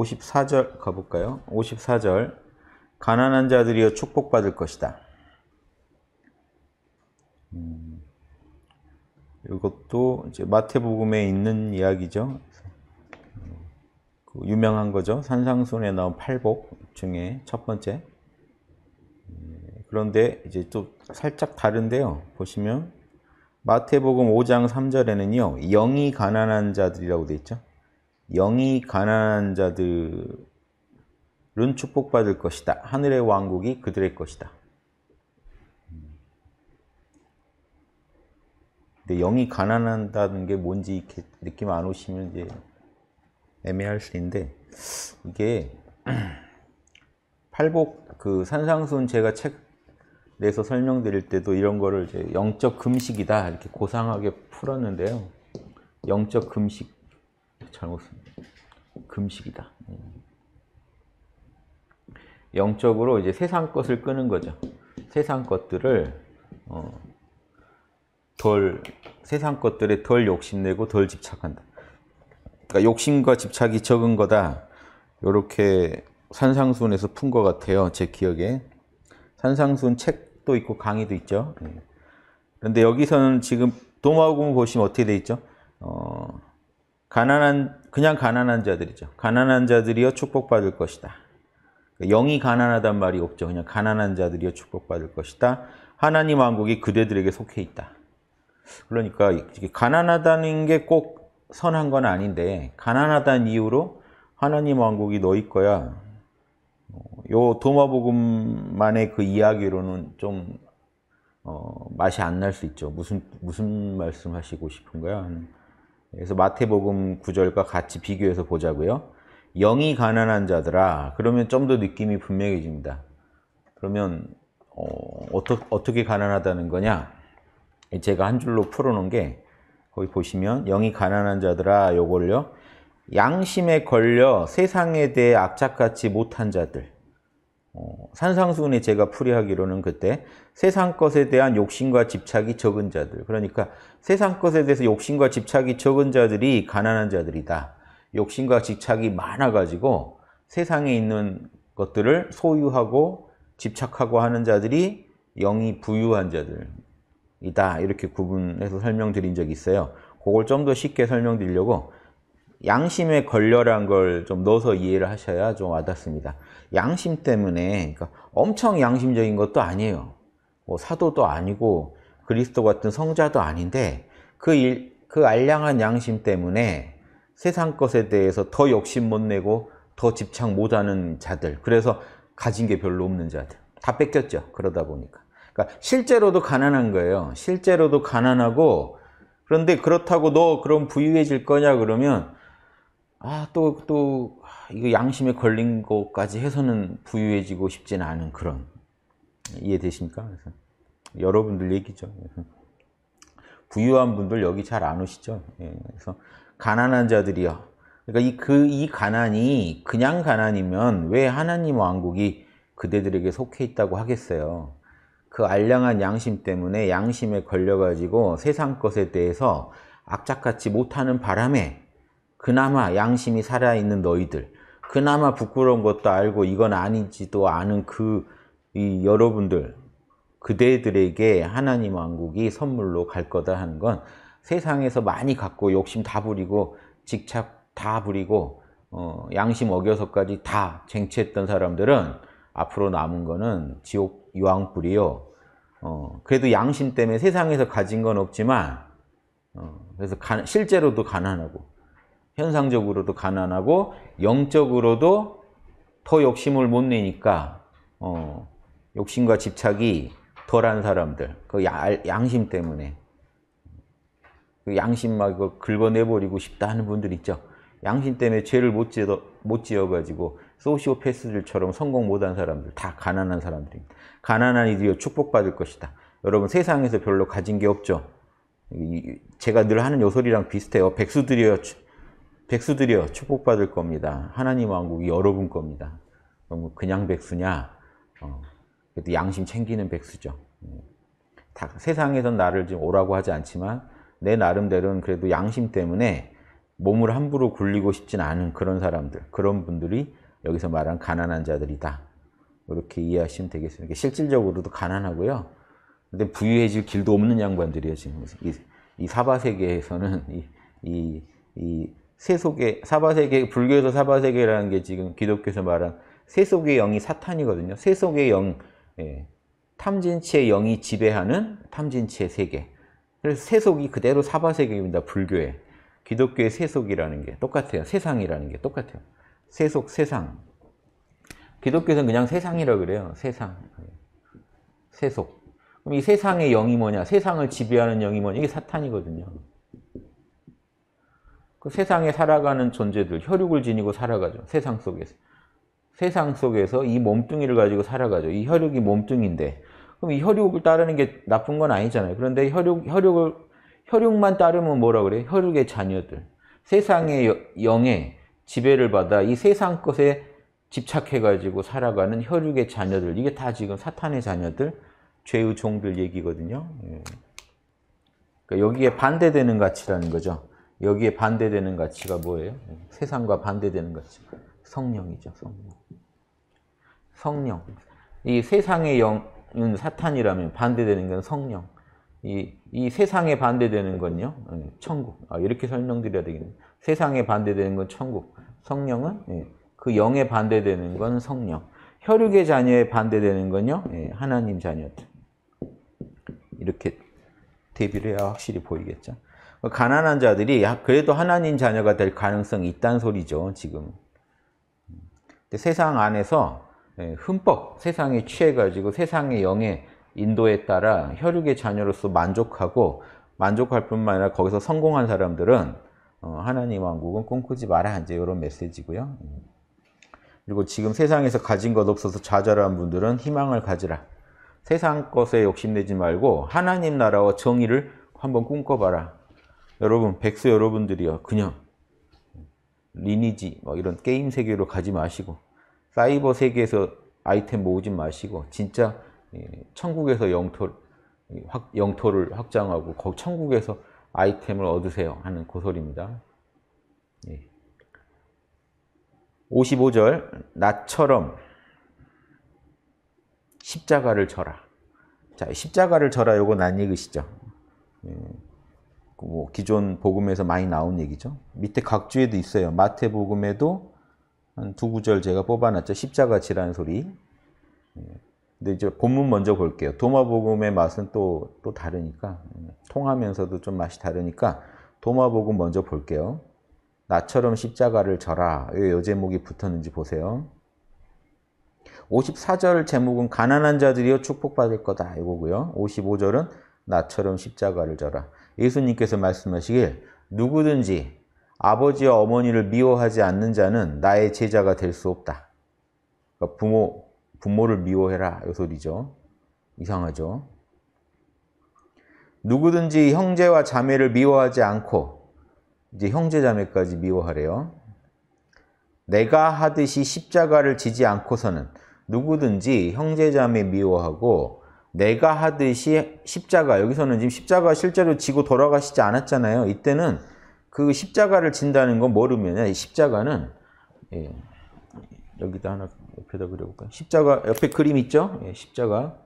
54절 가볼까요? 54절 가난한 자들이여 축복받을 것이다. 음, 이것도 이제 마태복음에 있는 이야기죠. 그 유명한 거죠. 산상순에 나온 팔복 중에 첫 번째. 음, 그런데 이제 또 살짝 다른데요. 보시면 마태복음 5장 3절에는요. 영이 가난한 자들이라고 돼 있죠. 영이 가난한 자들은 축복받을 것이다. 하늘의 왕국이 그들의 것이다. 근데 영이 가난한다는 게 뭔지 느낌 안 오시면 이제 애매할 수 있는데 이게 팔복 그 산상순 제가 책내서 설명드릴 때도 이런 거를 이제 영적 금식이다 이렇게 고상하게 풀었는데요. 영적 금식 잘못 금식이다. 예. 영적으로 이제 세상 것을 끄는 거죠. 세상 것들을 어, 덜 세상 것들에 덜 욕심내고 덜 집착한다. 그러니까 욕심과 집착이 적은 거다. 이렇게 산상순에서 푼 것 같아요. 제 기억에 산상순 책도 있고 강의도 있죠. 예. 그런데 여기서는 지금 도마복음 보시면 어떻게 돼 있죠? 어, 가난한 그냥 가난한 자들이죠. 가난한 자들이여 축복받을 것이다. 영이 가난하단 말이 없죠. 그냥 가난한 자들이여 축복받을 것이다. 하나님 왕국이 그대들에게 속해 있다. 그러니까 가난하다는 게 꼭 선한 건 아닌데 가난하다는 이유로 하나님 왕국이 너희 거야. 요 도마복음만의 그 이야기로는 좀 어, 맛이 안 날 수 있죠. 무슨 무슨 말씀하시고 싶은 거야? 그래서 마태복음 9절과 같이 비교해서 보자고요. 영이 가난한 자들아 그러면 좀 더 느낌이 분명해집니다. 그러면 어, 어떠, 어떻게 가난하다는 거냐? 제가 한 줄로 풀어놓은 게 거기 보시면 영이 가난한 자들아 요걸요 양심에 걸려 세상에 대해 악착같이 못한 자들 어, 산상수훈에 제가 풀이하기로는 그때 세상 것에 대한 욕심과 집착이 적은 자들 그러니까 세상 것에 대해서 욕심과 집착이 적은 자들이 가난한 자들이다. 욕심과 집착이 많아가지고 세상에 있는 것들을 소유하고 집착하고 하는 자들이 영이 부유한 자들이다. 이렇게 구분해서 설명드린 적이 있어요. 그걸 좀 더 쉽게 설명드리려고 양심에 걸려란 걸 좀 넣어서 이해를 하셔야 좀 와닿습니다. 양심 때문에 그러니까 엄청 양심적인 것도 아니에요. 뭐 사도도 아니고 그리스도 같은 성자도 아닌데 그, 일, 그 알량한 양심 때문에 세상 것에 대해서 더 욕심 못 내고 더 집착 못하는 자들 그래서 가진 게 별로 없는 자들 다 뺏겼죠 그러다 보니까 그러니까 실제로도 가난한 거예요 실제로도 가난하고 그런데 그렇다고 너 그럼 부유해질 거냐 그러면 아, 또, 또, 이거 양심에 걸린 것까지 해서는 부유해지고 싶지는 않은 그런. 이해되십니까? 그래서 여러분들 얘기죠. 부유한 분들 여기 잘 안 오시죠. 예, 그래서 가난한 자들이요. 그러니까 이, 그, 이 가난이 그냥 가난이면 왜 하나님 왕국이 그대들에게 속해 있다고 하겠어요. 그 알량한 양심 때문에 양심에 걸려가지고 세상 것에 대해서 악착같이 못하는 바람에 그나마 양심이 살아있는 너희들, 그나마 부끄러운 것도 알고 이건 아닌지도 아는 그 여러분들, 그대들에게 하나님 왕국이 선물로 갈 거다 하는 건 세상에서 많이 갖고 욕심 다 부리고 직착 다 부리고 어, 양심 어겨서까지 다 쟁취했던 사람들은 앞으로 남은 거는 지옥 유황불이요. 어, 그래도 양심 때문에 세상에서 가진 건 없지만 어, 그래서 가, 실제로도 가난하고 현상적으로도 가난하고 영적으로도 더 욕심을 못 내니까 어, 욕심과 집착이 덜한 사람들 그 야, 양심 때문에 그 양심 막 긁어내버리고 싶다 하는 분들 있죠 양심 때문에 죄를 못, 지어, 못 지어가지고 소시오패스들처럼 성공 못한 사람들 다 가난한 사람들입니다 가난한 이들이 축복받을 것이다 여러분 세상에서 별로 가진 게 없죠 제가 늘 하는 요소리랑 비슷해요 백수들이여 백수들이여 축복받을 겁니다. 하나님 왕국이 여러분 겁니다. 너무 그냥 백수냐? 어, 그래도 양심 챙기는 백수죠. 음. 다, 세상에선 나를 지금 오라고 하지 않지만 내 나름대로는 그래도 양심 때문에 몸을 함부로 굴리고 싶진 않은 그런 사람들, 그런 분들이 여기서 말한 가난한 자들이다. 이렇게 이해하시면 되겠습니다. 실질적으로도 가난하고요. 근데 부유해질 길도 없는 양반들이에요, 지금. 이, 이 사바세계에서는 이, 이, 이 세속의 사바세계 불교에서 사바세계라는 게 지금 기독교에서 말한 세속의 영이 사탄이거든요. 세속의 영, 예, 탐진치의 영이 지배하는 탐진치의 세계. 그래서 세속이 그대로 사바세계입니다. 불교에. 기독교의 세속이라는 게 똑같아요. 세상이라는 게 똑같아요. 세속, 세상. 기독교에서는 그냥 세상이라고 그래요. 세상. 세속. 그럼 이 세상의 영이 뭐냐? 세상을 지배하는 영이 뭐냐? 이게 사탄이거든요. 그 세상에 살아가는 존재들, 혈육을 지니고 살아가죠. 세상 속에서. 세상 속에서 이 몸뚱이를 가지고 살아가죠. 이 혈육이 몸뚱인데 그럼 이 혈육을 따르는 게 나쁜 건 아니잖아요. 그런데 혈육, 혈육을, 혈육만 따르면 뭐라 그래요? 혈육의 자녀들. 세상의 영에 지배를 받아 이 세상 것에 집착해가지고 살아가는 혈육의 자녀들. 이게 다 지금 사탄의 자녀들, 죄의 종들 얘기거든요. 예. 그러니까 여기에 반대되는 가치라는 거죠. 여기에 반대되는 가치가 뭐예요? 세상과 반대되는 가치. 성령이죠, 성령. 성령. 이 세상의 영은 사탄이라면 반대되는 건 성령. 이, 이 세상에 반대되는 건요, 예, 천국. 아, 이렇게 설명드려야 되겠네요. 세상에 반대되는 건 천국. 성령은 예, 그 영에 반대되는 건 성령. 혈육의 자녀에 반대되는 건요, 예, 하나님 자녀들. 이렇게 대비를 해야 확실히 보이겠죠. 가난한 자들이 아, 그래도 하나님 자녀가 될 가능성이 있다는 소리죠, 지금. 세상 안에서 예, 흠뻑 세상에 취해가지고 세상의 영에 인도에 따라 혈육의 자녀로서 만족하고 만족할 뿐만 아니라 거기서 성공한 사람들은 어, 하나님 왕국은 꿈꾸지 마라 이제 이런 메시지고요. 그리고 지금 세상에서 가진 것 없어서 좌절한 분들은 희망을 가지라. 세상 것에 욕심내지 말고 하나님 나라와 정의를 한번 꿈꿔봐라. 여러분 백수 여러분들이요 그냥 리니지 뭐 이런 게임 세계로 가지 마시고 사이버 세계에서 아이템 모으지 마시고 진짜 예, 천국에서 영토, 예, 영토를 확장하고 거 천국에서 아이템을 얻으세요 하는 고설입니다. 55절 예. 나처럼 십자가를 져라. 자, 십자가를 져라 요건 안 읽으시죠? 그 뭐 기존 복음에서 많이 나온 얘기죠. 밑에 각주에도 있어요. 마태복음에도 한 두 구절 제가 뽑아놨죠. 십자가 지라 소리. 예. 근데 이제 본문 먼저 볼게요. 도마복음의 맛은 또, 또 다르니까, 예. 통하면서도 좀 맛이 다르니까, 도마복음 먼저 볼게요. 나처럼 십자가를 져라. 이 제목이 붙었는지 보세요. 54절 제목은 가난한 자들이여 축복받을 거다. 이거고요. 55절은 나처럼 십자가를 져라. 예수님께서 말씀하시길 누구든지 아버지와 어머니를 미워하지 않는 자는 나의 제자가 될 수 없다. 그러니까 부모, 부모를 미워해라. 이 소리죠. 이상하죠. 누구든지 형제와 자매를 미워하지 않고 이제 형제 자매까지 미워하래요. 내가 하듯이 십자가를 지지 않고서는 누구든지 형제 자매 미워하고 내가 하듯이 십자가 여기서는 지금 십자가 실제로 지고 돌아가시지 않았잖아요. 이때는 그 십자가를 진다는 건모르 면이 십자가는 예, 여기다 하나 옆에다 그려볼까요? 십자가 옆에 그림 있죠? 예, 십자가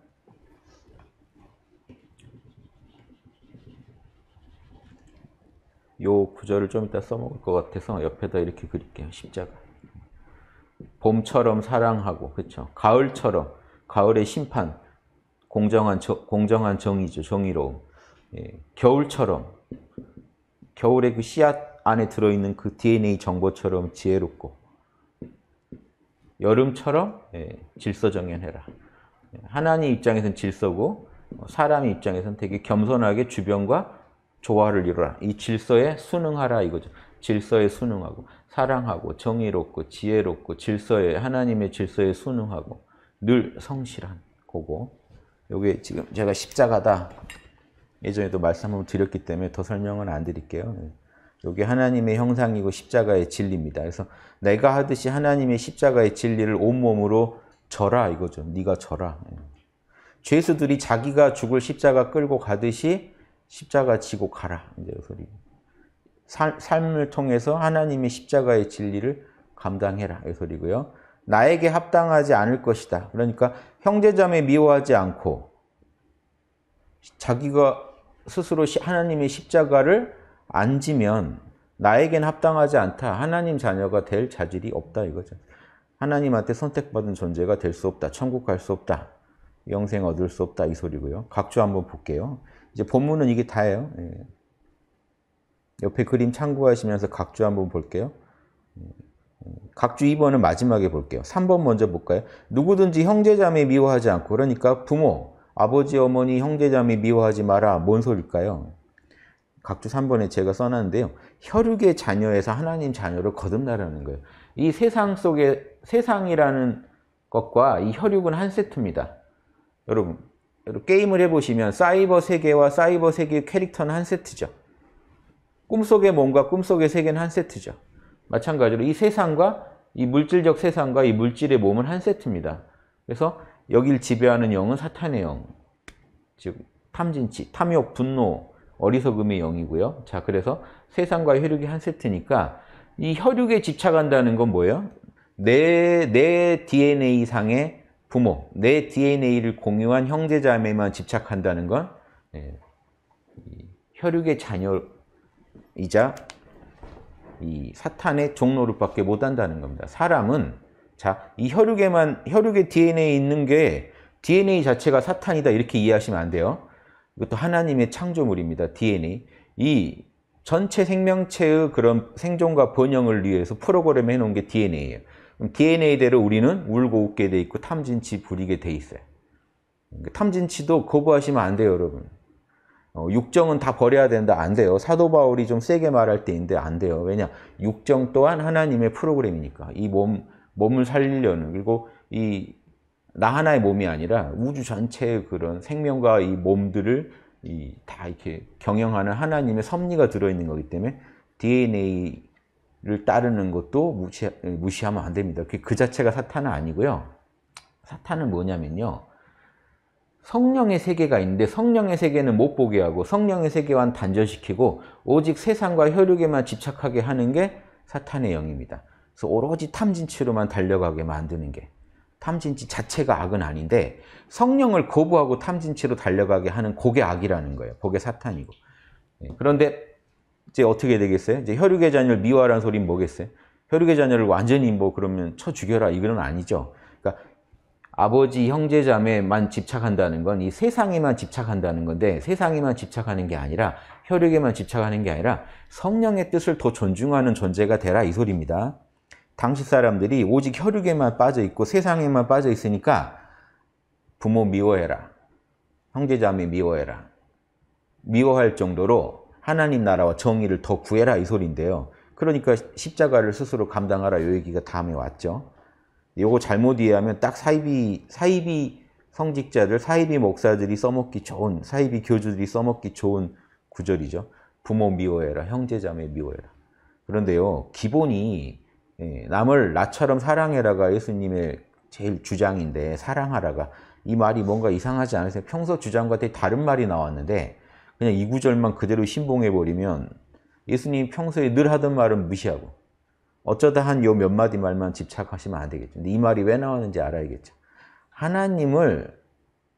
요 구절을 좀 이따 써먹을 것 같아서 옆에다 이렇게 그릴게요. 십자가. 봄처럼 사랑하고, 그렇죠? 가을처럼, 가을의 심판. 공정한, 저, 공정한 정의죠. 정의로. 예, 겨울처럼, 겨울의 그 씨앗 안에 들어있는 그 DNA 정보처럼 지혜롭고, 여름처럼 예, 질서정연해라. 예, 하나님 입장에선 질서고, 어, 사람 입장에선 되게 겸손하게 주변과 조화를 이루라. 이 질서에 순응하라 이거죠. 질서에 순응하고 사랑하고 정의롭고 지혜롭고 질서에 하나님의 질서에 순응하고 늘 성실한 거고 여기 지금 제가 십자가다 예전에도 말씀 한 드렸기 때문에 더 설명은 안 드릴게요. 여기 예. 하나님의 형상이고 십자가의 진리입니다. 그래서 내가 하듯이 하나님의 십자가의 진리를 온몸으로 져라 이거죠. 네가 져라. 예. 죄수들이 자기가 죽을 십자가 끌고 가듯이 십자가 지고 가라. 이제 소리. 삶을 통해서 하나님의 십자가의 진리를 감당해라. 이 소리고요. 나에게 합당하지 않을 것이다. 그러니까 형제자매 미워하지 않고 자기가 스스로 하나님의 십자가를 안 지면 나에겐 합당하지 않다. 하나님 자녀가 될 자질이 없다 이거죠. 하나님한테 선택받은 존재가 될 수 없다. 천국 갈 수 없다. 영생 얻을 수 없다. 이 소리고요. 각주 한번 볼게요. 이제 본문은 이게 다예요. 예. 옆에 그림 참고하시면서 각주 한번 볼게요. 각주 2번은 마지막에 볼게요. 3번 먼저 볼까요? 누구든지 형제자매 미워하지 않고 그러니까 부모, 아버지, 어머니, 형제자매 미워하지 마라. 뭔소리일까요 각주 3번에 제가 써놨는데요. 혈육의 자녀에서 하나님 자녀로 거듭나라는 거예요. 이 세상 속에 세상이라는 것과 이 혈육은 한 세트입니다. 여러분, 게임을 해보시면 사이버 세계와 사이버 세계의 캐릭터는 한 세트죠. 꿈속의 몸과 꿈속의 세계는 한 세트죠. 마찬가지로 이 세상과 이 물질적 세상과 이 물질의 몸은 한 세트입니다. 그래서 여길 지배하는 영은 사탄의 영, 즉 탐진치, 탐욕, 분노, 어리석음의 영이고요. 자, 그래서 세상과 혈육이 한 세트니까 이 혈육에 집착한다는 건 뭐예요? 내, 내 DNA상의 부모, 내 DNA를 공유한 형제자매만 집착한다는 건 네, 혈육의 자녀이자 이 사탄의 종노릇밖에 못한다는 겁니다. 사람은 자, 이 혈육에만 혈육의 DNA에 있는 게 DNA 자체가 사탄이다 이렇게 이해하시면 안 돼요. 이것도 하나님의 창조물입니다. DNA. 이 전체 생명체의 그런 생존과 번영을 위해서 프로그램 해놓은 게 DNA예요. DNA대로 우리는 울고 웃게 돼 있고 탐진치 부리게 돼 있어요. 그 탐진치도 거부하시면 안 돼요, 여러분. 어, 육정은 다 버려야 된다. 안 돼요. 사도 바울이 좀 세게 말할 때인데 안 돼요. 왜냐? 육정 또한 하나님의 프로그램이니까. 이 몸, 몸을 살리려는, 그리고 이, 나 하나의 몸이 아니라 우주 전체의 그런 생명과 이 몸들을 이, 다 이렇게 경영하는 하나님의 섭리가 들어있는 거기 때문에 DNA를 따르는 것도 무시, 무시하면 안 됩니다. 그 자체가 사탄은 아니고요. 사탄은 뭐냐면요. 성령의 세계가 있는데 성령의 세계는 못 보게 하고 성령의 세계와는 단절시키고 오직 세상과 혈육에만 집착하게 하는 게 사탄의 영입니다. 그래서 오로지 탐진치로만 달려가게 만드는 게 탐진치 자체가 악은 아닌데 성령을 거부하고 탐진치로 달려가게 하는 고게 악이라는 거예요. 고게 사탄이고. 예, 그런데 이제 어떻게 되겠어요? 이제 혈육의 자녀를 미워하라는 소리는 뭐겠어요? 혈육의 자녀를 완전히 뭐 그러면 쳐 죽여라 이건 아니죠. 아버지, 형제, 자매만 집착한다는 건 이 세상에만 집착한다는 건데 세상에만 집착하는 게 아니라 혈육에만 집착하는 게 아니라 성령의 뜻을 더 존중하는 존재가 되라 이 소리입니다. 당시 사람들이 오직 혈육에만 빠져 있고 세상에만 빠져 있으니까 부모 미워해라. 형제, 자매 미워해라. 미워할 정도로 하나님 나라와 정의를 더 구해라 이 소리인데요. 그러니까 십자가를 스스로 감당하라 요 얘기가 다음에 왔죠. 요거 잘못 이해하면 딱 사이비 사이비 성직자들 사이비 목사들이 써먹기 좋은 사이비 교주들이 써먹기 좋은 구절이죠. 부모 미워해라, 형제자매 미워해라. 그런데요, 기본이 예, 남을 나처럼 사랑해라가 예수님의 제일 주장인데 사랑하라가 이 말이 뭔가 이상하지 않으세요? 평소 주장과 되게 다른 말이 나왔는데 그냥 이 구절만 그대로 신봉해버리면 예수님 평소에 늘 하던 말은 무시하고 어쩌다 한 요 몇 마디 말만 집착하시면 안 되겠죠. 근데 이 말이 왜 나왔는지 알아야겠죠. 하나님을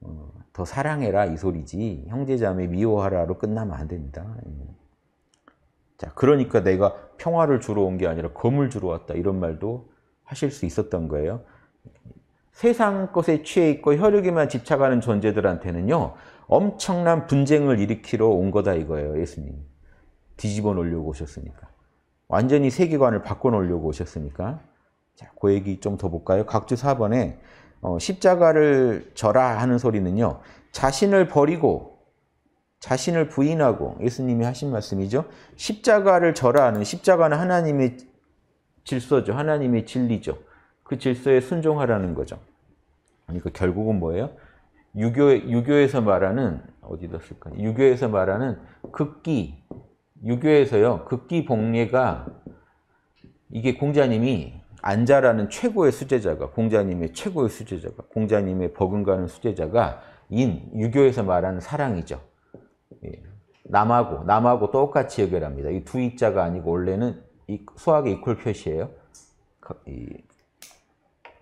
어, 더 사랑해라 이 소리지 형제자매 미워하라로 끝나면 안 됩니다. 자, 그러니까 내가 평화를 주러 온 게 아니라 검을 주러 왔다 이런 말도 하실 수 있었던 거예요. 세상 것에 취해 있고 혈육에만 집착하는 존재들한테는요 엄청난 분쟁을 일으키러 온 거다 이거예요 예수님 뒤집어 놓으려고 오셨으니까 완전히 세계관을 바꿔놓으려고 오셨으니까 자, 그 얘기 좀 더 볼까요? 각주 4번에 어, 십자가를 져라 하는 소리는요. 자신을 버리고 자신을 부인하고 예수님이 하신 말씀이죠. 십자가를 져라 하는 십자가는 하나님의 질서죠. 하나님의 진리죠. 그 질서에 순종하라는 거죠. 그러니까 결국은 뭐예요? 유교 유교에서 말하는 어디다 쓸까요? 유교에서 말하는 극기 유교에서요 극기 봉례가 이게 공자님이 안자라는 최고의 수제자가 공자님의 최고의 수제자가 공자님의 버금가는 수제자가 인 유교에서 말하는 사랑이죠. 예. 남하고 남하고 똑같이 여결합니다. 이두 이자가 아니고 원래는 수학의 이퀄 표시예요.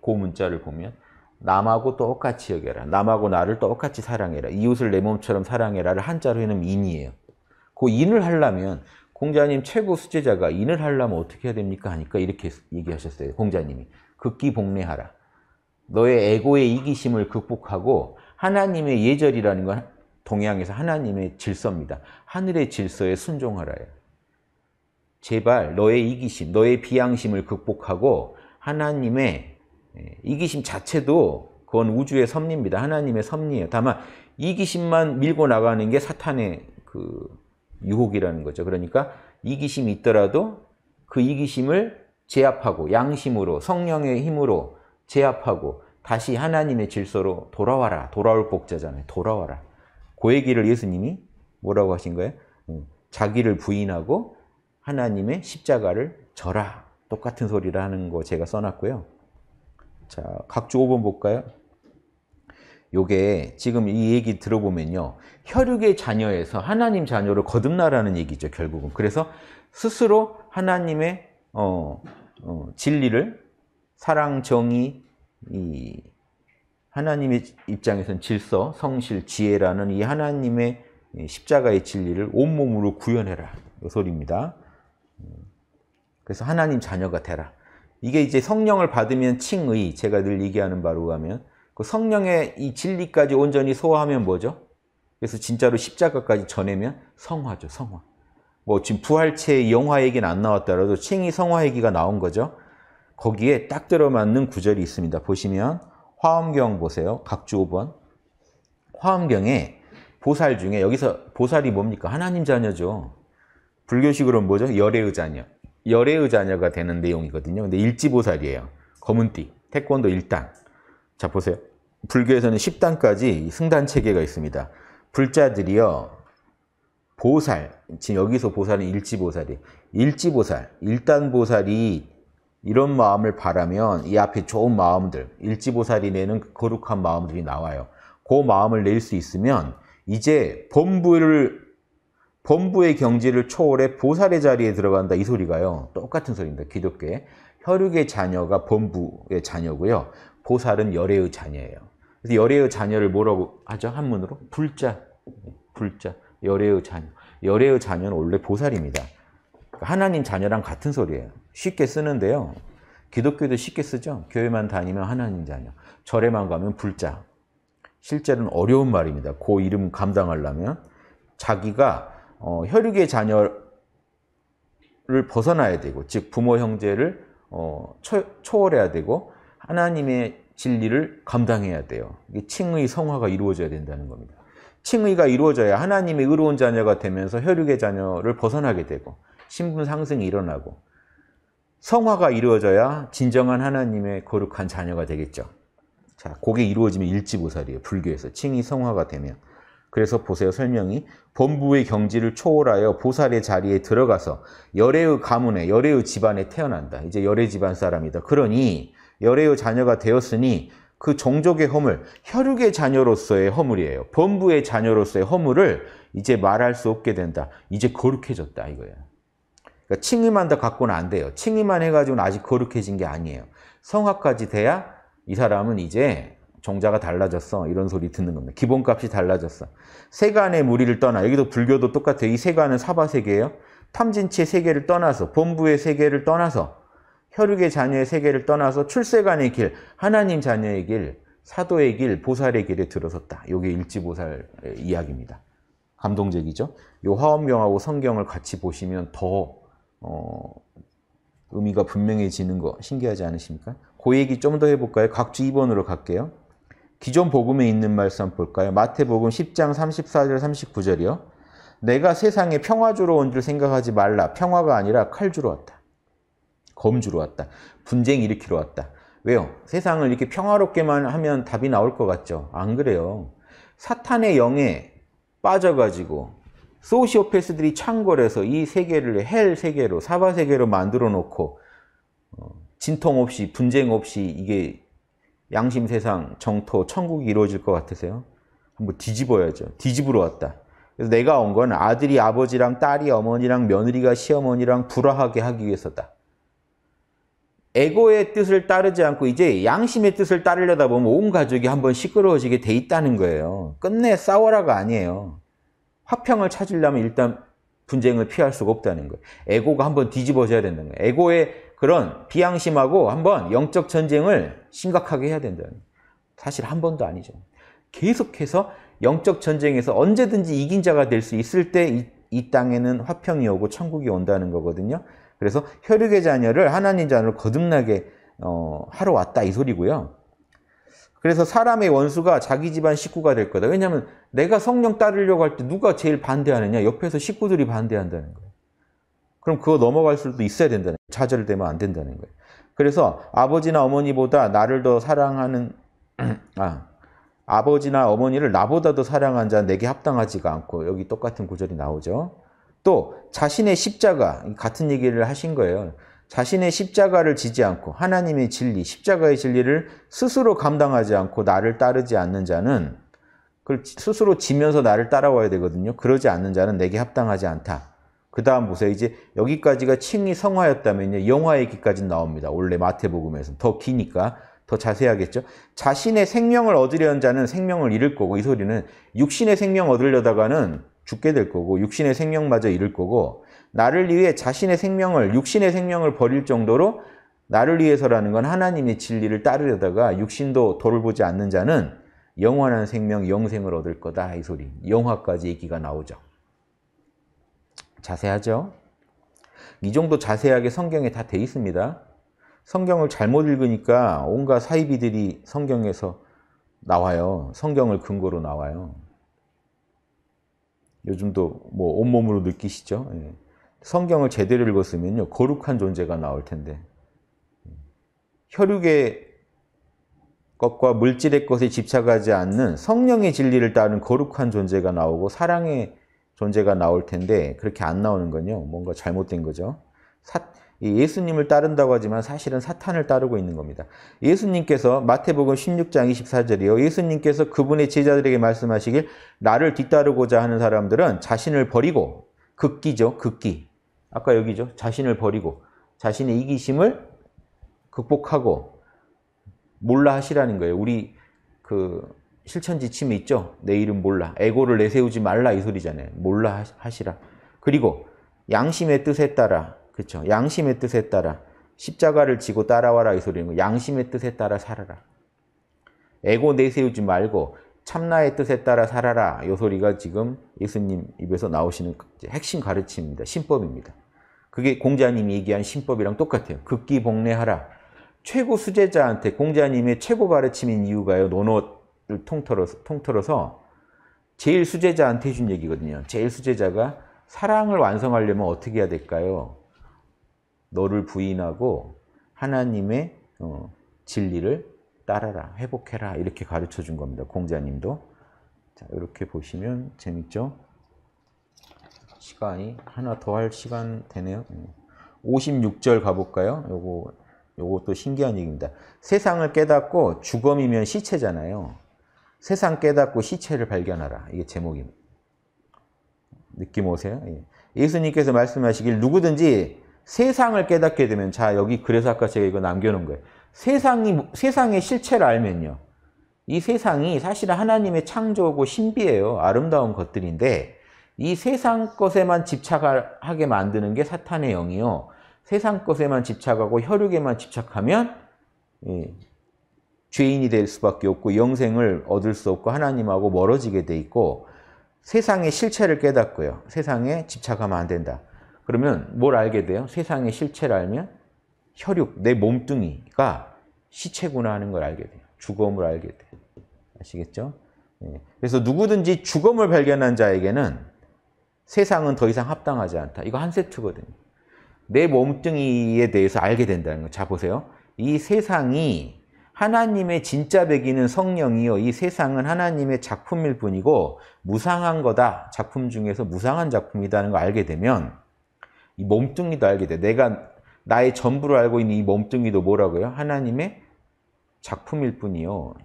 고문자를 보면 남하고 똑같이 여겨라. 남하고 나를 똑같이 사랑해라. 이웃을 내 몸처럼 사랑해라를 한자로 해놓은 인이에요. 그 인을 하려면 공자님 최고 수제자가 인을 하려면 어떻게 해야 됩니까? 하니까 이렇게 얘기하셨어요. 공자님이. 극기 복례하라. 너의 에고의 이기심을 극복하고 하나님의 예절이라는 건 동양에서 하나님의 질서입니다. 하늘의 질서에 순종하라요. 제발 너의 이기심, 너의 비양심을 극복하고 하나님의 예, 이기심 자체도 그건 우주의 섭리입니다. 하나님의 섭리예요. 다만 이기심만 밀고 나가는 게 사탄의 그 유혹이라는 거죠. 그러니까 이기심이 있더라도 그 이기심을 제압하고 양심으로 성령의 힘으로 제압하고 다시 하나님의 질서로 돌아와라. 돌아올 복자잖아요. 돌아와라. 그 얘기를 예수님이 뭐라고 하신 거예요? 음, 자기를 부인하고 하나님의 십자가를 져라. 똑같은 소리를 하는 거 제가 써놨고요. 자, 각주 5번 볼까요? 요게 지금 이 얘기 들어보면요. 혈육의 자녀에서 하나님 자녀로 거듭나라는 얘기죠, 결국은. 그래서 스스로 하나님의 어, 어, 진리를 사랑, 정의, 이 하나님의 입장에선 질서, 성실, 지혜라는 이 하나님의 십자가의 진리를 온몸으로 구현해라. 이 소리입니다. 그래서 하나님 자녀가 되라. 이게 이제 성령을 받으면 칭의, 제가 늘 얘기하는 바로 하면 그 성령의 이 진리까지 온전히 소화하면 뭐죠? 그래서 진짜로 십자가까지 전해면 성화죠, 성화. 뭐 지금 부활체의 영화 얘기는 안 나왔더라도 칭이 성화 얘기가 나온 거죠. 거기에 딱 들어맞는 구절이 있습니다. 보시면 화엄경 보세요. 각주 5번. 화엄경에 보살 중에 여기서 보살이 뭡니까? 하나님 자녀죠. 불교식으로 뭐죠? 열애의 자녀. 열애의 자녀가 되는 내용이거든요. 근데 일지보살이에요. 검은띠, 태권도 일단 자 보세요. 불교에서는 10단까지 승단 체계가 있습니다. 불자들이요. 보살, 지금 여기서 보살은 일지보살이에요. 일지보살, 일단보살이 이런 마음을 바라면 이 앞에 좋은 마음들, 일지보살이 내는 그 거룩한 마음들이 나와요. 그 마음을 낼 수 있으면 이제 본부를 범부의 경지를 초월해 보살의 자리에 들어간다 이 소리가요. 똑같은 소리입니다. 기독교에. 혈육의 자녀가 본부의 자녀고요. 보살은 열애의 자녀예요. 그래서 열애의 자녀를 뭐라고 하죠? 한문으로? 불자. 불자. 열애의 자녀. 열애의 자녀는 원래 보살입니다. 그러니까 하나님 자녀랑 같은 소리예요. 쉽게 쓰는데요. 기독교도 쉽게 쓰죠. 교회만 다니면 하나님 자녀. 절에만 가면 불자. 실제로는 어려운 말입니다. 그 이름 감당하려면 자기가 어, 혈육의 자녀를 벗어나야 되고 즉 부모 형제를 어, 초, 초월해야 되고 하나님의 진리를 감당해야 돼요. 이게 칭의 성화가 이루어져야 된다는 겁니다. 칭의가 이루어져야 하나님의 의로운 자녀가 되면서 혈육의 자녀를 벗어나게 되고 신분 상승이 일어나고 성화가 이루어져야 진정한 하나님의 거룩한 자녀가 되겠죠. 자, 그게 이루어지면 일지보살이에요. 불교에서 칭의 성화가 되면. 그래서 보세요. 설명이 본부의 경지를 초월하여 보살의 자리에 들어가서 열애의 가문에 열애의 집안에 태어난다. 이제 열애 집안 사람이다. 그러니 열애의 자녀가 되었으니 그 종족의 허물, 혈육의 자녀로서의 허물이에요. 범부의 자녀로서의 허물을 이제 말할 수 없게 된다. 이제 거룩해졌다 이거예요. 그러니까 칭의만 다 갖고는 안 돼요. 칭의만 해가지고는 아직 거룩해진 게 아니에요. 성화까지 돼야 이 사람은 이제 종자가 달라졌어 이런 소리 듣는 겁니다. 기본값이 달라졌어. 세간의 무리를 떠나 여기도 불교도 똑같아요. 이 세간은 사바세계예요. 탐진치의 세계를 떠나서 본부의 세계를 떠나서 혈육의 자녀의 세계를 떠나서 출세간의 길, 하나님 자녀의 길, 사도의 길, 보살의 길에 들어섰다. 이게 일지보살 이야기입니다. 감동적이죠? 요 화엄경하고 성경을 같이 보시면 더 어, 의미가 분명해지는 거 신기하지 않으십니까? 그 얘기 좀 더 해볼까요? 각주 2번으로 갈게요. 기존 복음에 있는 말씀 볼까요? 마태복음 10장 34절 39절이요. 내가 세상에 평화 주로온 줄 생각하지 말라. 평화가 아니라 칼주로 왔다. 검주로 왔다. 분쟁 일으키러 왔다. 왜요? 세상을 이렇게 평화롭게만 하면 답이 나올 것 같죠? 안 그래요. 사탄의 영에 빠져가지고 소시오패스들이 창궐해서 이 세계를 헬 세계로, 사바 세계로 만들어 놓고 어, 진통 없이, 분쟁 없이 이게 양심 세상, 정토, 천국이 이루어질 것 같으세요? 한번 뒤집어야죠. 뒤집으러 왔다. 그래서 내가 온 건 아들이 아버지랑 딸이 어머니랑 며느리가 시어머니랑 불화하게 하기 위해서다. 에고의 뜻을 따르지 않고 이제 양심의 뜻을 따르려다 보면 온 가족이 한번 시끄러워지게 돼 있다는 거예요. 끝내 싸워라가 아니에요. 화평을 찾으려면 일단 분쟁을 피할 수가 없다는 거예요. 에고가 한번 뒤집어져야 된다는 거예요. 에고의 그런 비양심하고 한번 영적 전쟁을 심각하게 해야 된다는 거예요. 사실 한 번도 아니죠. 계속해서 영적 전쟁에서 언제든지 이긴 자가 될 수 있을 때 이 땅에는 화평이 오고 천국이 온다는 거거든요. 그래서 혈육의 자녀를 하나님 자녀로 거듭나게 어, 하러 왔다 이 소리고요. 그래서 사람의 원수가 자기 집안 식구가 될 거다. 왜냐하면 내가 성령 따르려고 할 때 누가 제일 반대하느냐? 옆에서 식구들이 반대한다는 거예요. 그럼 그거 넘어갈 수도 있어야 된다는 거예요. 좌절되면 안 된다는 거예요. 그래서 아버지나 어머니보다 나를 더 사랑하는 아 아버지나 어머니를 나보다 더 사랑한 자 내게 합당하지가 않고 여기 똑같은 구절이 나오죠. 또 자신의 십자가 같은 얘기를 하신 거예요. 자신의 십자가를 지지 않고 하나님의 진리, 십자가의 진리를 스스로 감당하지 않고 나를 따르지 않는 자는 그걸 스스로 지면서 나를 따라와야 되거든요. 그러지 않는 자는 내게 합당하지 않다. 그 다음 보세요. 이제 여기까지가 칭이 성화였다면요. 영화 얘기까지 나옵니다. 원래 마태복음에서. 더 기니까. 더 자세하겠죠? 자신의 생명을 얻으려는 자는 생명을 잃을 거고, 이 소리는 육신의 생명 얻으려다가는 죽게 될 거고 육신의 생명마저 잃을 거고 나를 위해 자신의 생명을 육신의 생명을 버릴 정도로 나를 위해서라는 건 하나님의 진리를 따르려다가 육신도 돌보지 않는 자는 영원한 생명, 영생을 얻을 거다 이 소리. 영화까지 얘기가 나오죠. 자세하죠? 이 정도 자세하게 성경에 다 돼 있습니다. 성경을 잘못 읽으니까 온갖 사이비들이 성경에서 나와요. 성경을 근거로 나와요. 요즘도 뭐 온몸으로 느끼시죠? 예. 성경을 제대로 읽었으면요. 거룩한 존재가 나올 텐데. 예. 혈육의 것과 물질의 것에 집착하지 않는 성령의 진리를 따른 거룩한 존재가 나오고 사랑의 존재가 나올 텐데 그렇게 안 나오는 건요. 뭔가 잘못된 거죠. 사, 예수님을 따른다고 하지만 사실은 사탄을 따르고 있는 겁니다. 예수님께서 마태복음 16장 24절이요. 예수님께서 그분의 제자들에게 말씀하시길 나를 뒤따르고자 하는 사람들은 자신을 버리고 극기죠. 극기. 아까 여기죠. 자신을 버리고 자신의 이기심을 극복하고 몰라 하시라는 거예요. 우리 그 실천 지침이 있죠. 내 이름 몰라. 에고를 내세우지 말라 이 소리잖아요. 몰라 하시라. 그리고 양심의 뜻에 따라 그렇죠. 양심의 뜻에 따라 십자가를 지고 따라와라 이 소리는 양심의 뜻에 따라 살아라. 에고 내세우지 말고 참나의 뜻에 따라 살아라. 이 소리가 지금 예수님 입에서 나오시는 그 핵심 가르침입니다. 신법입니다. 그게 공자님이 얘기한 신법이랑 똑같아요. 극기 복례하라. 최고 수제자한테 공자님의 최고 가르침인 이유가요. 논어를 통틀어서, 통틀어서 제일 수제자한테 해준 얘기거든요. 제일 수제자가 사랑을 완성하려면 어떻게 해야 될까요? 너를 부인하고 하나님의 어, 진리를 따라라, 회복해라 이렇게 가르쳐 준 겁니다. 공자님도. 자, 이렇게 보시면 재밌죠? 시간이 하나 더 할 시간 되네요. 56절 음. 가볼까요? 요거, 요것도 신기한 얘기입니다. 세상을 깨닫고 주검이면 시체잖아요. 세상 깨닫고 시체를 발견하라. 이게 제목입니다. 느낌 오세요? 예. 예수님께서 말씀하시길 누구든지 세상을 깨닫게 되면 자 여기 그래서 아까 제가 이거 남겨놓은 거예요. 세상이 세상의 실체를 알면요. 이 세상이 사실 하나님의 창조고 신비예요. 아름다운 것들인데 이 세상 것에만 집착하게 만드는 게 사탄의 영이요. 세상 것에만 집착하고 혈육에만 집착하면 예, 죄인이 될 수밖에 없고 영생을 얻을 수 없고 하나님하고 멀어지게 돼 있고 세상의 실체를 깨닫고요. 세상에 집착하면 안 된다. 그러면 뭘 알게 돼요? 세상의 실체를 알면 혈육, 내 몸뚱이가 시체구나 하는 걸 알게 돼요. 죽음을 알게 돼요. 아시겠죠? 예. 그래서 누구든지 죽음을 발견한 자에게는 세상은 더 이상 합당하지 않다. 이거 한 세트거든요. 내 몸뚱이에 대해서 알게 된다는 거. 자, 보세요. 이 세상이 하나님의 진짜 배기는 성령이요. 이 세상은 하나님의 작품일 뿐이고 무상한 거다. 작품 중에서 무상한 작품이다는 걸 알게 되면 이 몸뚱이도 알게 돼. 내가 나의 전부를 알고 있는 이 몸뚱이도 뭐라고요? 하나님의 작품일 뿐이요.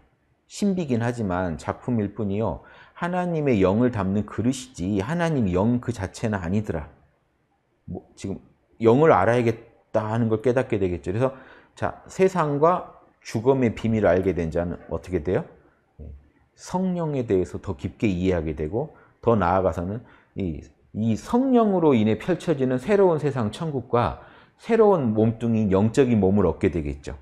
신비긴 하지만 작품일 뿐이요. 하나님의 영을 담는 그릇이지 하나님 영 그 자체는 아니더라. 뭐 지금 영을 알아야겠다 하는 걸 깨닫게 되겠죠. 그래서 자 세상과 죽음의 비밀을 알게 된 자는 어떻게 돼요? 예, 성령에 대해서 더 깊게 이해하게 되고 더 나아가서는 이이 성령으로 인해 펼쳐지는 새로운 세상 천국과 새로운 몸뚱이 영적인 몸을 얻게 되겠죠.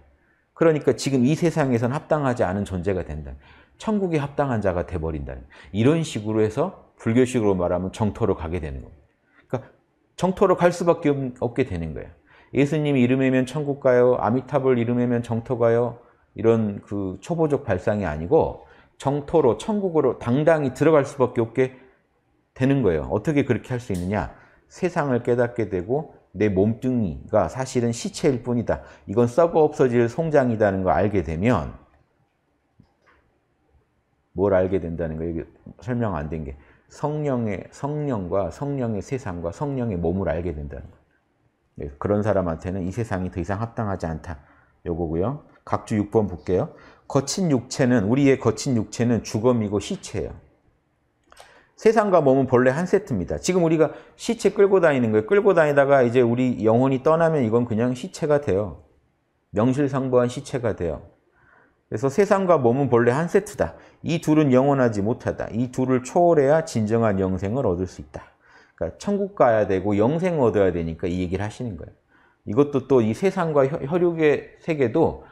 그러니까 지금 이 세상에선 합당하지 않은 존재가 된다. 천국에 합당한 자가 돼버린다는 이런 식으로 해서 불교식으로 말하면 정토로 가게 되는 겁니다. 그러니까 정토로 갈 수밖에 없게 되는 거예요. 예수님 이름에면 천국 가요, 아미타불 이름에면 정토 가요 이런 그 초보적 발상이 아니고 정토로 천국으로 당당히 들어갈 수밖에 없게 되는 거예요. 어떻게 그렇게 할 수 있느냐? 세상을 깨닫게 되고 내 몸뚱이가 사실은 시체일 뿐이다. 이건 썩어 없어질 송장이다는 걸 알게 되면 뭘 알게 된다는 거예요? 설명 안 된 게 성령의 성령과 성령의 세상과 성령의 몸을 알게 된다는 거예요. 네, 그런 사람한테는 이 세상이 더 이상 합당하지 않다. 요거고요. 각주 6번 볼게요. 거친 육체는 우리의 거친 육체는 주검이고 시체예요. 세상과 몸은 본래 한 세트입니다. 지금 우리가 시체 끌고 다니는 거예요. 끌고 다니다가 이제 우리 영혼이 떠나면 이건 그냥 시체가 돼요. 명실상부한 시체가 돼요. 그래서 세상과 몸은 본래 한 세트다. 이 둘은 영원하지 못하다. 이 둘을 초월해야 진정한 영생을 얻을 수 있다. 그러니까 천국 가야 되고 영생 얻어야 되니까 이 얘기를 하시는 거예요. 이것도 또 이 세상과 혈육의 세계도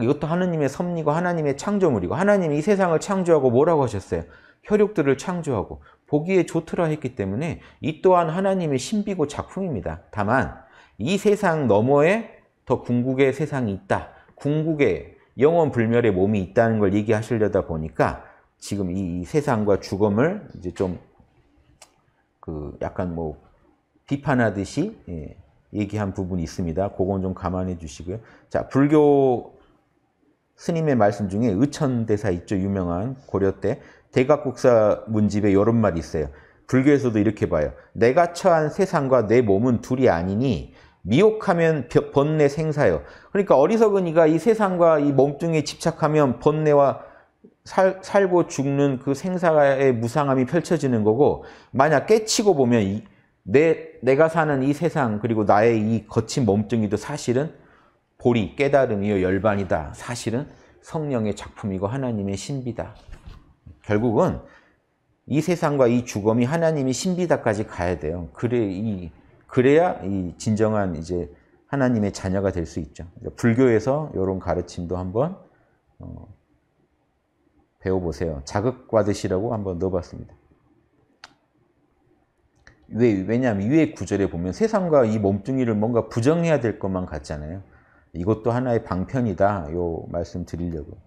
이것도 하느님의 섭리고 하나님의 창조물이고 하나님이 이 세상을 창조하고 뭐라고 하셨어요? 혈육들을 창조하고 보기에 좋더라 했기 때문에 이 또한 하나님의 신비고 작품입니다. 다만 이 세상 너머에 더 궁극의 세상이 있다. 궁극의 영원 불멸의 몸이 있다는 걸 얘기하시려다 보니까 지금 이, 세상과 죽음을 이제 좀 그 약간 뭐 비판하듯이 예, 얘기한 부분이 있습니다. 그건 좀 감안해 주시고요. 자, 불교 스님의 말씀 중에 의천대사 있죠. 유명한 고려 때 대각국사 문집에 이런 말이 있어요. 불교에서도 이렇게 봐요. 내가 처한 세상과 내 몸은 둘이 아니니 미혹하면 번뇌 생사요. 그러니까 어리석은 이가 이 세상과 이 몸뚱이에 집착하면 번뇌와 살, 살고 죽는 그 생사의 무상함이 펼쳐지는 거고 만약 깨치고 보면 이, 내, 내가 사는 이 세상 그리고 나의 이 거친 몸뚱이도 사실은 보리, 깨달음이요, 열반이다. 사실은 성령의 작품이고 하나님의 신비다. 결국은 이 세상과 이 주검이 하나님이 신비다까지 가야 돼요. 그래 이 그래야 이 진정한 이제 하나님의 자녀가 될 수 있죠. 불교에서 이런 가르침도 한번 어, 배워보세요. 자극받으시라고 한번 넣어봤습니다. 왜, 왜냐하면 위에 구절에 보면 세상과 이 몸뚱이를 뭔가 부정해야 될 것만 같잖아요. 이것도 하나의 방편이다. 요 말씀 드리려고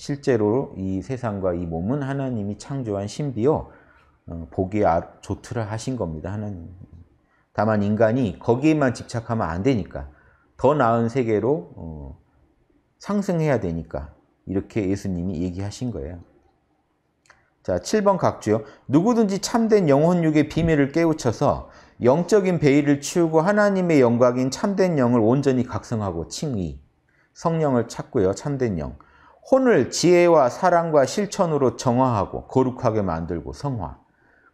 실제로 이 세상과 이 몸은 하나님이 창조한 신비요 보기에 어, 아, 조트를 하신 겁니다. 하나님. 다만 인간이 거기에만 집착하면 안 되니까 더 나은 세계로 어, 상승해야 되니까 이렇게 예수님이 얘기하신 거예요. 자, 7번 각주요. 누구든지 참된 영혼육의 비밀을 깨우쳐서 영적인 베일을 치우고 하나님의 영광인 참된 영을 온전히 각성하고 칭의, 성령을 찾고요. 참된 영. 혼을 지혜와 사랑과 실천으로 정화하고 거룩하게 만들고 성화.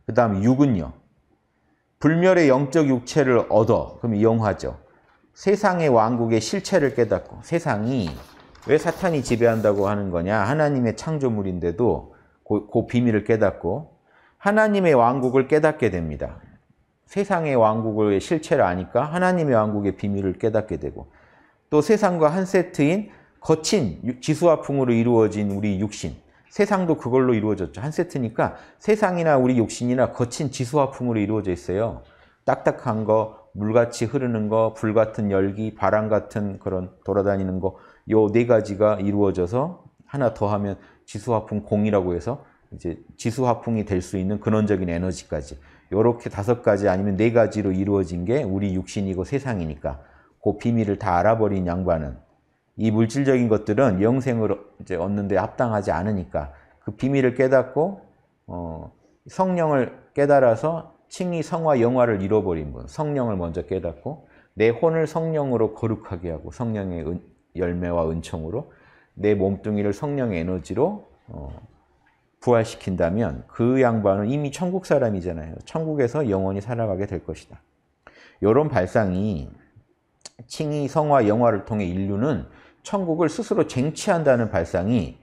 그 다음 육은요. 불멸의 영적 육체를 얻어. 그럼 영화죠. 세상의 왕국의 실체를 깨닫고 세상이 왜 사탄이 지배한다고 하는 거냐. 하나님의 창조물인데도 그, 그 비밀을 깨닫고 하나님의 왕국을 깨닫게 됩니다. 세상의 왕국의 실체를 아니까 하나님의 왕국의 비밀을 깨닫게 되고 또 세상과 한 세트인 거친 지수화풍으로 이루어진 우리 육신 세상도 그걸로 이루어졌죠. 한 세트니까 세상이나 우리 육신이나 거친 지수화풍으로 이루어져 있어요. 딱딱한 거, 물같이 흐르는 거, 불 같은 열기, 바람 같은 그런 돌아다니는 거요 네 가지가 이루어져서 하나 더하면 지수화풍 공이라고 해서 이제 지수화풍이 될 수 있는 근원적인 에너지까지 요렇게 다섯 가지 아니면 네 가지로 이루어진 게 우리 육신이고 세상이니까 그 비밀을 다 알아버린 양반은 이 물질적인 것들은 영생을 이제 얻는데 합당하지 않으니까 그 비밀을 깨닫고 어, 성령을 깨달아서 칭이 성화 영화를 잃어버린 분 성령을 먼저 깨닫고 내 혼을 성령으로 거룩하게 하고 성령의 은, 열매와 은총으로 내 몸뚱이를 성령의 에너지로 어, 부활시킨다면 그 양반은 이미 천국 사람이잖아요. 천국에서 영원히 살아가게 될 것이다. 이런 발상이 칭의 성화 영화를 통해 인류는 천국을 스스로 쟁취한다는 발상이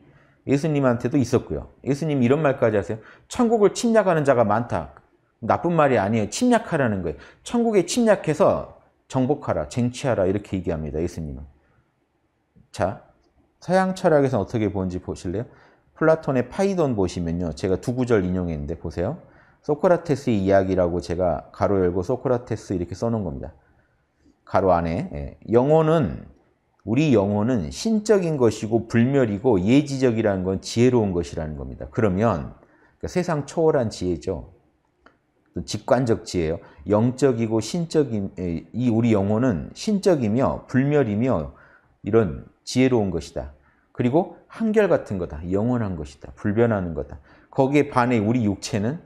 예수님한테도 있었고요. 예수님 이런 말까지 하세요. 천국을 침략하는 자가 많다. 나쁜 말이 아니에요. 침략하라는 거예요. 천국에 침략해서 정복하라, 쟁취하라 이렇게 얘기합니다. 예수님은. 자, 서양 철학에서 어떻게 보는지 보실래요? 플라톤의 파이돈 보시면요. 제가 두 구절 인용했는데 보세요. 소크라테스의 이야기라고 제가 가로 열고 소크라테스 이렇게 써놓은 겁니다. 가로 안에 예. 영혼은 우리 영혼은 신적인 것이고 불멸이고 예지적이라는 건 지혜로운 것이라는 겁니다. 그러면 그러니까 세상 초월한 지혜죠. 직관적 지혜요. 영적이고 신적인 이 우리 영혼은 신적이며 불멸이며 이런 지혜로운 것이다. 그리고 한결같은 거다. 영원한 것이다. 불변하는 거다. 거기에 반해 우리 육체는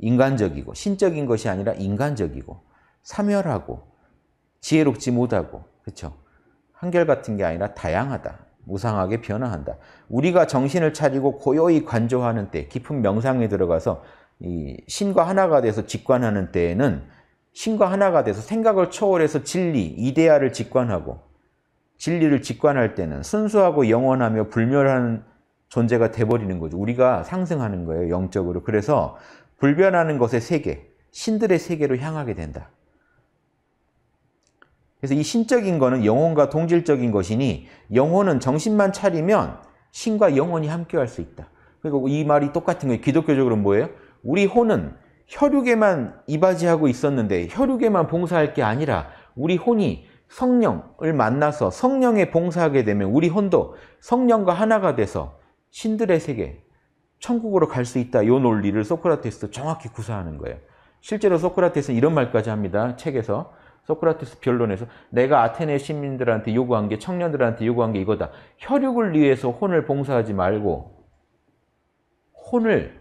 인간적이고 신적인 것이 아니라 인간적이고 사멸하고 지혜롭지 못하고 그렇죠? 한결같은 게 아니라 다양하다. 무상하게 변화한다. 우리가 정신을 차리고 고요히 관조하는 때, 깊은 명상에 들어가서 이 신과 하나가 돼서 직관하는 때에는 신과 하나가 돼서 생각을 초월해서 진리, 이데아를 직관하고 진리를 직관할 때는 순수하고 영원하며 불멸하 존재가 돼버리는 거죠. 우리가 상승하는 거예요, 영적으로. 그래서 불변하는 것의 세계, 신들의 세계로 향하게 된다. 그래서 이 신적인 거는 영혼과 동질적인 것이니 영혼은 정신만 차리면 신과 영혼이 함께할 수 있다. 그리고 이 말이 똑같은 거예요. 기독교적으로는 뭐예요? 우리 혼은 혈육에만 이바지하고 있었는데 혈육에만 봉사할 게 아니라 우리 혼이 성령을 만나서 성령에 봉사하게 되면 우리 혼도 성령과 하나가 돼서 신들의 세계, 천국으로 갈 수 있다. 이 논리를 소크라테스도 정확히 구사하는 거예요. 실제로 소크라테스는 이런 말까지 합니다. 책에서. 소크라테스 변론에서 내가 아테네 시민들한테 요구한 게 청년들한테 요구한 게 이거다. 혈육을 위해서 혼을 봉사하지 말고 혼을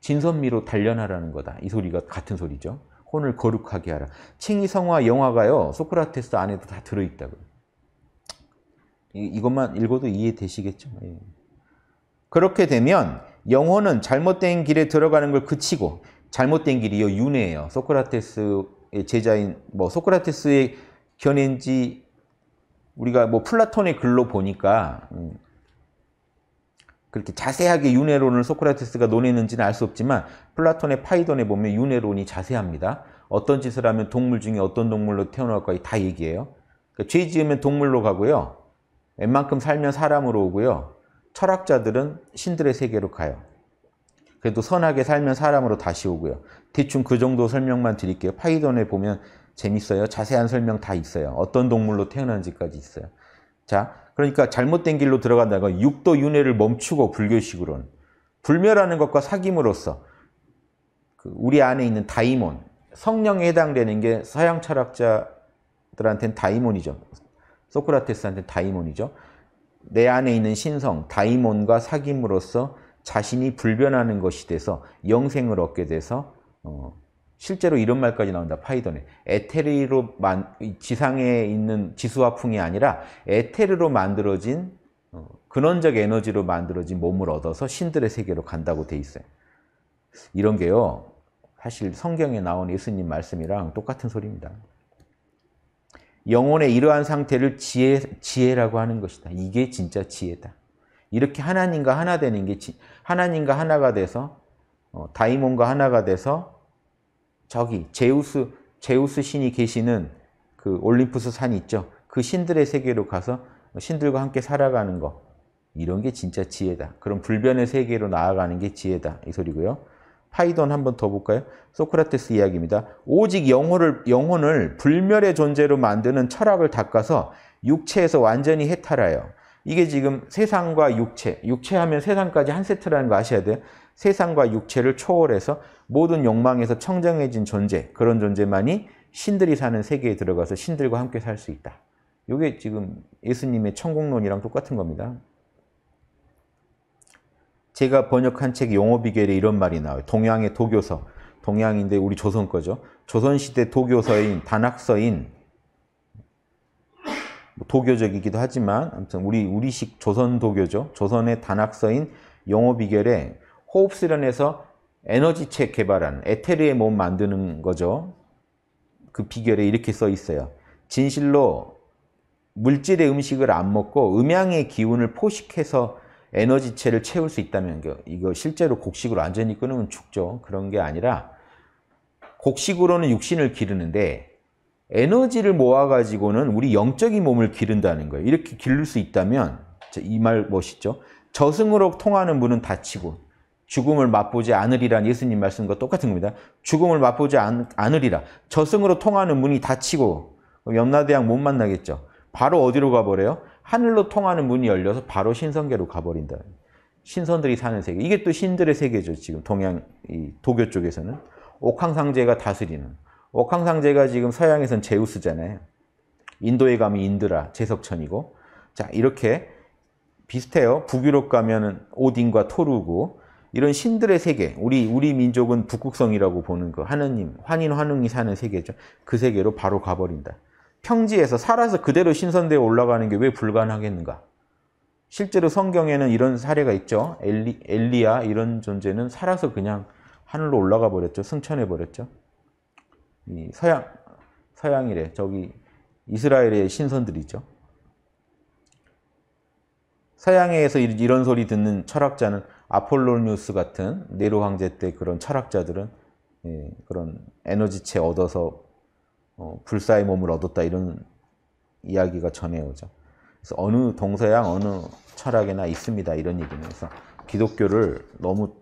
진선미로 단련하라는 거다. 이 소리가 같은 소리죠. 혼을 거룩하게 하라. 칭의성화 영화가요. 소크라테스 안에도 다 들어있다고. 이것만 읽어도 이해되시겠죠? 예. 그렇게 되면 영혼은 잘못된 길에 들어가는 걸 그치고 잘못된 길이요. 윤회예요. 소크라테스 예, 제자인 뭐 소크라테스의 견해인지 우리가 뭐 플라톤의 글로 보니까 음, 그렇게 자세하게 윤회론을 소크라테스가 논했는지는 알 수 없지만 플라톤의 파이돈에 보면 윤회론이 자세합니다. 어떤 짓을 하면 동물 중에 어떤 동물로 태어날까 다 얘기해요. 그러니까 죄 지으면 동물로 가고요. 웬만큼 살면 사람으로 오고요. 철학자들은 신들의 세계로 가요. 그래도 선하게 살면 사람으로 다시 오고요. 대충 그 정도 설명만 드릴게요. 파이돈에 보면 재밌어요. 자세한 설명 다 있어요. 어떤 동물로 태어난지까지 있어요. 자, 그러니까 잘못된 길로 들어간다가 육도 윤회를 멈추고 불교식으로는 불멸하는 것과 사귐으로써 그 우리 안에 있는 다이몬, 성령에 해당되는 게 서양 철학자들한테는 다이몬이죠. 소크라테스한테는 다이몬이죠. 내 안에 있는 신성, 다이몬과 사귐으로써 자신이 불변하는 것이 돼서 영생을 얻게 돼서 어, 실제로 이런 말까지 나온다. 파이더네 에테르로 만 지상에 있는 지수화풍이 아니라 에테르로 만들어진 어, 근원적 에너지로 만들어진 몸을 얻어서 신들의 세계로 간다고 돼 있어요. 이런 게요. 사실 성경에 나온 예수님 말씀이랑 똑같은 소리입니다. 영혼의 이러한 상태를 지혜, 지혜라고 하는 것이다. 이게 진짜 지혜다. 이렇게 하나님과 하나 되는 게 하나님과 하나가 돼서 어, 다이몬과 하나가 돼서 저기 제우스 제우스 신이 계시는 그 올림푸스 산 있죠. 그 신들의 세계로 가서 신들과 함께 살아가는 거 이런 게 진짜 지혜다. 그럼 불변의 세계로 나아가는 게 지혜다 이 소리고요. 파이돈 한번 더 볼까요? 소크라테스 이야기입니다. 오직 영혼을, 영혼을 불멸의 존재로 만드는 철학을 닦아서 육체에서 완전히 해탈하여 이게 지금 세상과 육체, 육체하면 세상까지 한 세트라는 거 아셔야 돼요. 세상과 육체를 초월해서 모든 욕망에서 청정해진 존재, 그런 존재만이 신들이 사는 세계에 들어가서 신들과 함께 살 수 있다. 이게 지금 예수님의 천국론이랑 똑같은 겁니다. 제가 번역한 책 용어 비결에 이런 말이 나와요. 동양의 도교서, 동양인데 우리 조선 거죠. 조선시대 도교서인, 단학서인 도교적이기도 하지만 아무튼 우리 우리식 조선 도교죠. 조선의 단학서인 영어 비결에 호흡수련에서 에너지체 개발한 에테르의 몸 만드는 거죠. 그 비결에 이렇게 써 있어요. 진실로 물질의 음식을 안 먹고 음양의 기운을 포식해서 에너지체를 채울 수 있다면 이거 실제로 곡식으로 완전히 끊으면 죽죠. 그런 게 아니라 곡식으로는 육신을 기르는데 에너지를 모아가지고는 우리 영적인 몸을 기른다는 거예요. 이렇게 기를 수 있다면, 이 말 멋있죠? 저승으로 통하는 문은 닫히고, 죽음을 맛보지 않으리란 예수님 말씀과 똑같은 겁니다. 죽음을 맛보지 않, 으리라 저승으로 통하는 문이 닫히고, 염라대왕 못 만나겠죠. 바로 어디로 가버려요? 하늘로 통하는 문이 열려서 바로 신선계로 가버린다. 신선들이 사는 세계. 이게 또 신들의 세계죠. 지금 동양, 이 도교 쪽에서는. 옥황상제가 다스리는. 옥황상제가 지금 서양에선 제우스잖아요. 인도에 가면 인드라, 제석천이고. 자, 이렇게 비슷해요. 북유럽 가면은 오딘과 토르고 이런 신들의 세계. 우리 우리 민족은 북극성이라고 보는 거. 그 하느님, 환인 환웅이 사는 세계죠. 그 세계로 바로 가 버린다. 평지에서 살아서 그대로 신선대에 올라가는 게 왜 불가능하겠는가? 실제로 성경에는 이런 사례가 있죠. 엘리, 엘리야 이런 존재는 살아서 그냥 하늘로 올라가 버렸죠. 승천해 버렸죠. 이 서양 서양이래 저기 이스라엘의 신선들이 죠 서양에서 이런 소리 듣는 철학자는 아폴로니스 같은 네로 황제 때 그런 철학자들은 예, 그런 에너지체 얻어서 어, 불사의 몸을 얻었다 이런 이야기가 전해오죠. 그래서 어느 동서양 어느 철학에나 있습니다 이런 얘기면서 기독교를 너무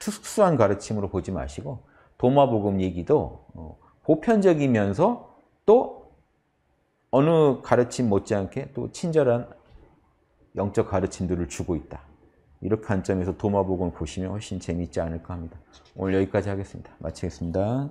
특수한 가르침으로 보지 마시고 도마복음 얘기도 어, 보편적이면서 또 어느 가르침 못지않게 또 친절한 영적 가르침들을 주고 있다. 이렇게 관점에서 도마복음을 보시면 훨씬 재미있지 않을까 합니다. 오늘 여기까지 하겠습니다. 마치겠습니다.